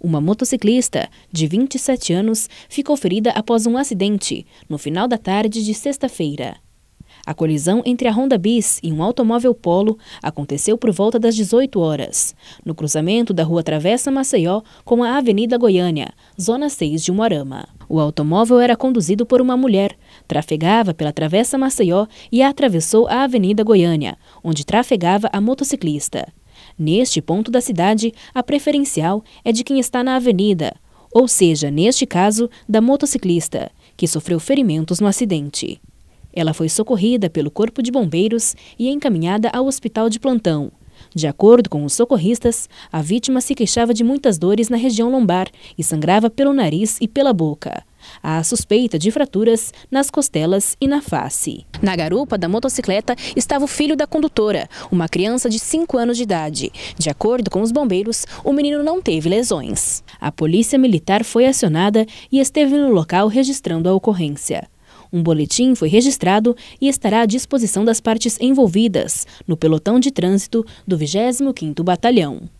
Uma motociclista de 27 anos ficou ferida após um acidente no final da tarde de sexta-feira. A colisão entre a Honda Bis e um automóvel Polo aconteceu por volta das 18 horas, no cruzamento da rua Travessa Maceió com a Avenida Goiânia, zona 6 de Moarama. O automóvel era conduzido por uma mulher, trafegava pela Travessa Maceió e atravessou a Avenida Goiânia, onde trafegava a motociclista. Neste ponto da cidade, a preferencial é de quem está na avenida, ou seja, neste caso, da motociclista, que sofreu ferimentos no acidente. Ela foi socorrida pelo Corpo de Bombeiros e encaminhada ao hospital de plantão. De acordo com os socorristas, a vítima se queixava de muitas dores na região lombar e sangrava pelo nariz e pela boca. Há suspeita de fraturas nas costelas e na face. Na garupa da motocicleta estava o filho da condutora, uma criança de 5 anos de idade. De acordo com os bombeiros, o menino não teve lesões. A polícia militar foi acionada e esteve no local registrando a ocorrência. Um boletim foi registrado e estará à disposição das partes envolvidas no pelotão de trânsito do 25º Batalhão.